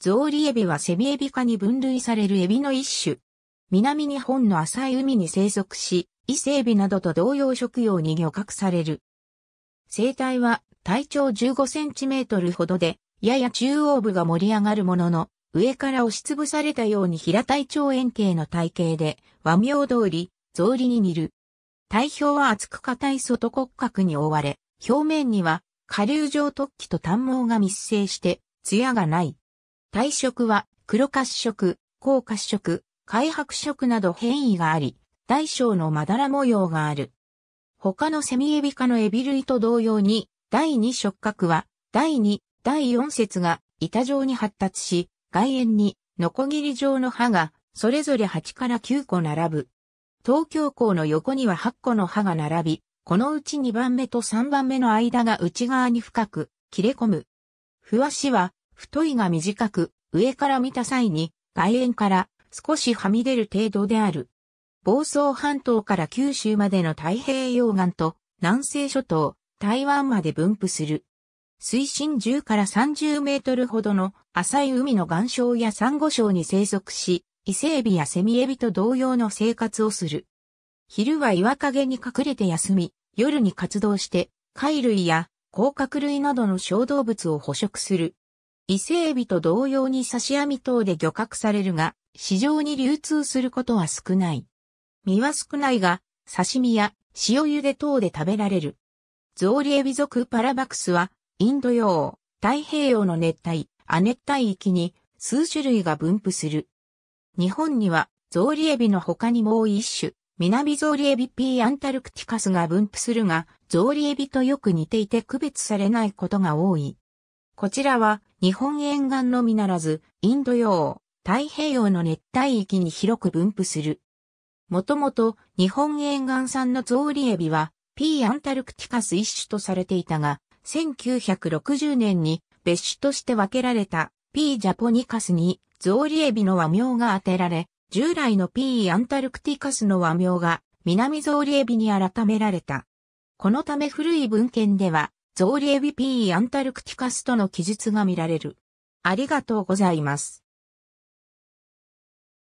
ゾウリエビはセミエビ科に分類されるエビの一種。南日本の浅い海に生息し、伊勢エビなどと同様食用に漁獲される。生態は体長15センチメートルほどで、やや中央部が盛り上がるものの、上から押しつぶされたように平体長円形の体型で、和名通り、ゾウリに似る。体表は厚く硬い外骨格に覆われ、表面には下流状突起と短毛が密生して、艶がない。体色は黒褐色、高褐色、開白色など変異があり、大小のまだら模様がある。他のセミエビ科のエビ類と同様に、第2触覚は、第2、第4節が板状に発達し、外縁に、ノコギリ状の歯が、それぞれ8から9個並ぶ。東京港の横には8個の歯が並び、このうち2番目と3番目の間が内側に深く切れ込む。ふわしは太いが短く、上から見た際に、外縁から少しはみ出る程度である。房総半島から九州までの太平洋岸と南西諸島、台湾まで分布する。水深10から30メートルほどの浅い海の岩礁やサンゴ礁に生息し、伊勢エビやセミエビと同様の生活をする。昼は岩陰に隠れて休み、夜に活動して、貝類や甲殻類などの小動物を捕食する。伊勢エビと同様に刺し網等で漁獲されるが、市場に流通することは少ない。身は少ないが、刺身や塩茹で等で食べられる。ゾウリエビ属パラバクスは、インド洋、太平洋の熱帯、亜熱帯域に数種類が分布する。日本には、ゾウリエビの他にもう一種、南ゾウリエビ P アンタルクティカスが分布するが、ゾウリエビとよく似ていて区別されないことが多い。こちらは、日本沿岸のみならず、インド洋、太平洋の熱帯域に広く分布する。もともと日本沿岸産のゾウリエビは P. アンタルクティカス一種とされていたが、1960年に別種として分けられた P. ジャポニカスにゾウリエビの和名が当てられ、従来の P. アンタルクティカスの和名が南ゾウリエビに改められた。このため古い文献ではゾーリエビーアンタルクティカスとの記述が見られる。ありがとうございます。